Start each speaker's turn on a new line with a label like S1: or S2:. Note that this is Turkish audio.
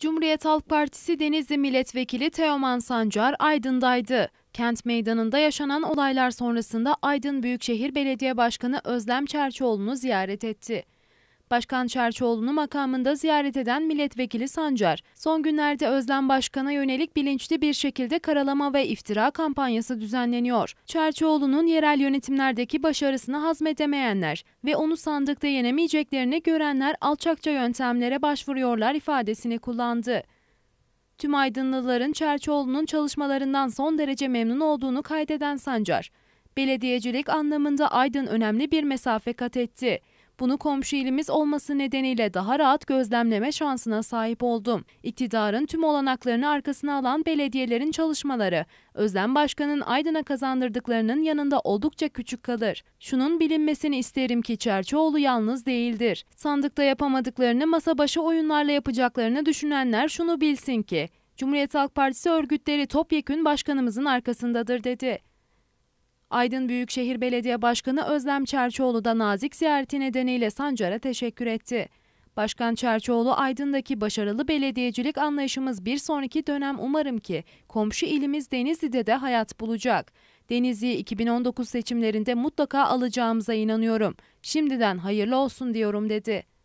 S1: Cumhuriyet Halk Partisi Denizli Milletvekili Teoman Sancar Aydın'daydı. Kent meydanında yaşanan olaylar sonrasında Aydın Büyükşehir Belediye Başkanı Özlem Çerçoğlu'nu ziyaret etti. Başkan Çerçoğlu'nu makamında ziyaret eden milletvekili Sancar, son günlerde Özlem Başkan'a yönelik bilinçli bir şekilde karalama ve iftira kampanyası düzenleniyor. Çerçoğlu'nun yerel yönetimlerdeki başarısını hazmedemeyenler ve onu sandıkta yenemeyeceklerini görenler alçakça yöntemlere başvuruyorlar ifadesini kullandı. Tüm aydınlıların Çerçoğlu'nun çalışmalarından son derece memnun olduğunu kaydeden Sancar, belediyecilik anlamında Aydın önemli bir mesafe kat etti. Bunu komşu ilimiz olması nedeniyle daha rahat gözlemleme şansına sahip oldum. İktidarın tüm olanaklarını arkasına alan belediyelerin çalışmaları, Özlem Başkan'ın Aydın'a kazandırdıklarının yanında oldukça küçük kalır. Şunun bilinmesini isterim ki Çerçoğlu yalnız değildir. Sandıkta yapamadıklarını masa başı oyunlarla yapacaklarını düşünenler şunu bilsin ki, Cumhuriyet Halk Partisi örgütleri topyekün başkanımızın arkasındadır dedi. Aydın Büyükşehir Belediye Başkanı Özlem Çerçoğlu da nazik ziyareti nedeniyle Sancar'a teşekkür etti. Başkan Çerçoğlu, Aydın'daki başarılı belediyecilik anlayışımız bir sonraki dönem umarım ki komşu ilimiz Denizli'de de hayat bulacak. Denizli'yi 2019 seçimlerinde mutlaka alacağımıza inanıyorum. Şimdiden hayırlı olsun diyorum dedi.